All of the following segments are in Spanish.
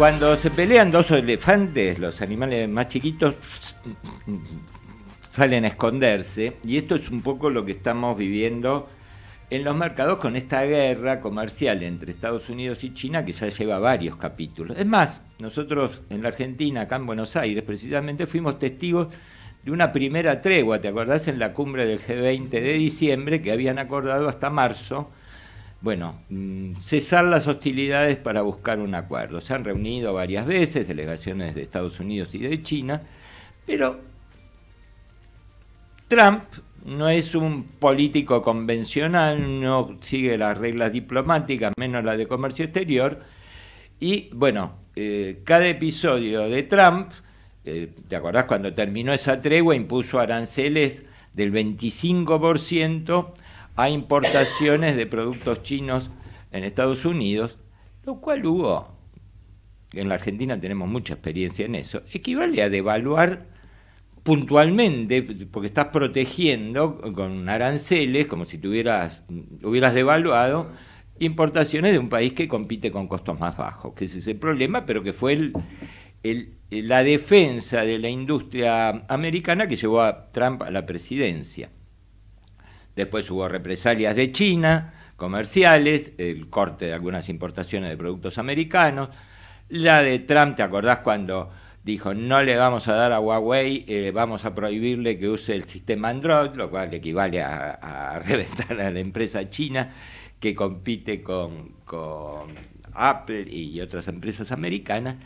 Cuando se pelean dos elefantes, los animales más chiquitos salen a esconderse y esto es un poco lo que estamos viviendo en los mercados con esta guerra comercial entre Estados Unidos y China que ya lleva varios capítulos. Es más, nosotros en la Argentina, acá en Buenos Aires precisamente, fuimos testigos de una primera tregua, ¿te acordás? En la cumbre del G20 de diciembre que habían acordado hasta marzo bueno, mm, cesar las hostilidades para buscar un acuerdo. Se han reunido varias veces delegaciones de Estados Unidos y de China, pero Trump no es un político convencional, no sigue las reglas diplomáticas, menos las de comercio exterior. Y bueno, eh, cada episodio de Trump, eh, ¿te acordás cuando terminó esa tregua? Impuso aranceles del 25% a importaciones de productos chinos en Estados Unidos, lo cual hubo, en la Argentina tenemos mucha experiencia en eso, equivale a devaluar puntualmente, porque estás protegiendo con aranceles, como si tuvieras, hubieras devaluado, importaciones de un país que compite con costos más bajos, que ese es el problema, pero que fue la defensa de la industria americana que llevó a Trump a la presidencia. Después hubo represalias de China, comerciales, el corte de algunas importaciones de productos americanos. La de Trump, ¿te acordás cuando dijo no le vamos a dar a Huawei, eh, vamos a prohibirle que use el sistema Android, lo cual equivale a, a reventar a la empresa china que compite con, con Apple y otras empresas americanas?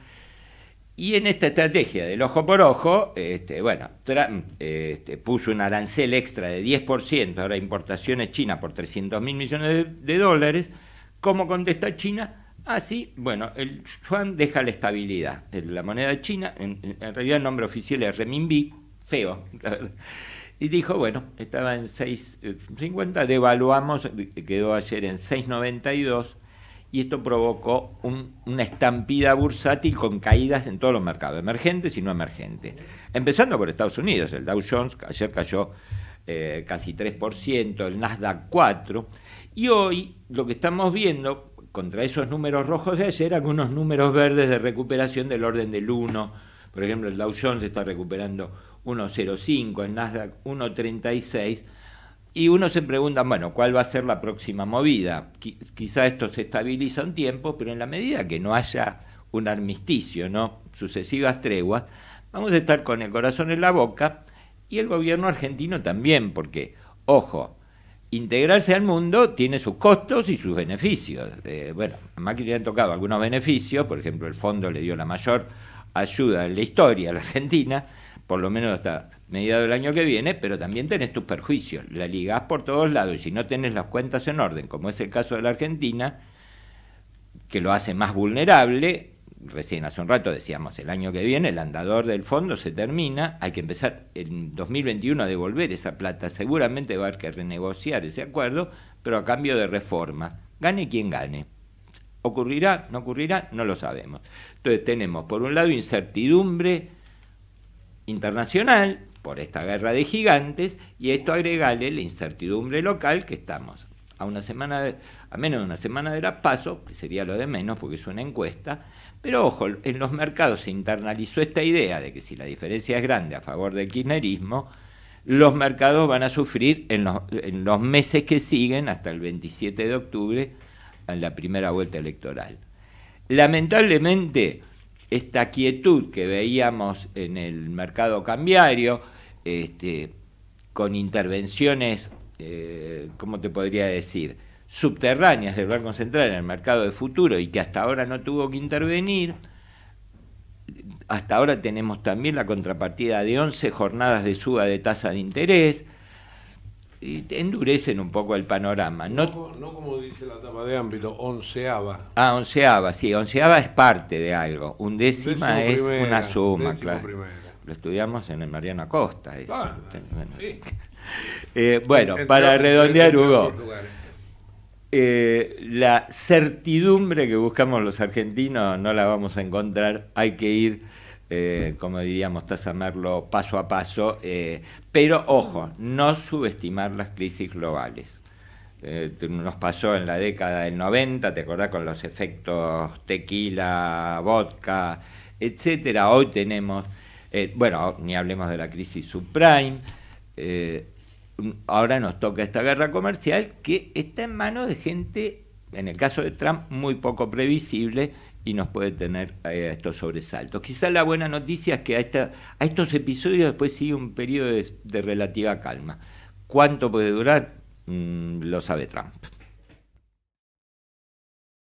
Y en esta estrategia del ojo por ojo, este, bueno, Trump este, puso un arancel extra de 10% las importaciones chinas por 300 mil millones de, dólares. ¿Cómo contesta China? Así, ah, bueno, el yuan deja la estabilidad. La moneda china, en, realidad el nombre oficial es renminbi, feo, Y dijo, bueno, estaba en 6.50, eh, devaluamos, quedó ayer en 6.92 y esto provocó una estampida bursátil con caídas en todos los mercados, emergentes y no emergentes. Empezando por Estados Unidos, el Dow Jones ayer cayó eh, casi 3%, el Nasdaq 4%, y hoy lo que estamos viendo contra esos números rojos de ayer, algunos números verdes de recuperación del orden del 1%, por ejemplo, el Dow Jones está recuperando 1,05, el Nasdaq 1,36, y uno se pregunta, bueno, ¿cuál va a ser la próxima movida? quizá esto se estabiliza un tiempo, pero en la medida que no haya un armisticio, ¿no? sucesivas treguas, vamos a estar con el corazón en la boca y el gobierno argentino también, porque, ojo, integrarse al mundo tiene sus costos y sus beneficios. Eh, bueno, a Macri le han tocado algunos beneficios, por ejemplo, el fondo le dio la mayor ayuda en la historia a la Argentina, por lo menos hasta mediados del año que viene, pero también tenés tus perjuicios. La ligás por todos lados y si no tenés las cuentas en orden, como es el caso de la Argentina, que lo hace más vulnerable, recién hace un rato decíamos, el año que viene el andador del fondo se termina, hay que empezar en 2021 a devolver esa plata, seguramente va a haber que renegociar ese acuerdo, pero a cambio de reformas, gane quien gane. ¿Ocurrirá? ¿No ocurrirá? No lo sabemos. Entonces tenemos por un lado incertidumbre, internacional por esta guerra de gigantes y esto agregale la incertidumbre local que estamos a una semana a menos de una semana de la paso, que sería lo de menos porque es una encuesta, pero ojo, en los mercados se internalizó esta idea de que si la diferencia es grande a favor del kirchnerismo, los mercados van a sufrir en los, en los meses que siguen hasta el 27 de octubre en la primera vuelta electoral. Lamentablemente, esta quietud que veíamos en el mercado cambiario, este, con intervenciones, eh, ¿cómo te podría decir?, subterráneas del Banco Central en el mercado de futuro y que hasta ahora no tuvo que intervenir, hasta ahora tenemos también la contrapartida de 11 jornadas de suba de tasa de interés, y endurecen un poco el panorama. No, no, como dice la tapa de ámbito, onceava. Ah, onceava, sí, onceava es parte de algo. Undécima es una suma, claro. Lo estudiamos en el Mariano Acosta. bueno, eh, para redondear, Hugo. Eh, la certidumbre que buscamos los argentinos no la vamos a encontrar, hay que ir eh, como diríamos, marlo paso a paso, eh, pero ojo, no subestimar las crisis globales. Eh, nos pasó en la década del 90, ¿te acordás con los efectos tequila, vodka, etcétera? Hoy tenemos, bueno, ni hablemos de la crisis subprime, ahora nos toca esta guerra comercial que está en manos de gente, en el caso de Trump, muy poco previsible y nos puede tener eh, estos sobresaltos. Quizá la buena noticia es que a, esta, a estos episodios después sigue un periodo de, relativa calma. ¿Cuánto puede durar? Mm, lo sabe Trump.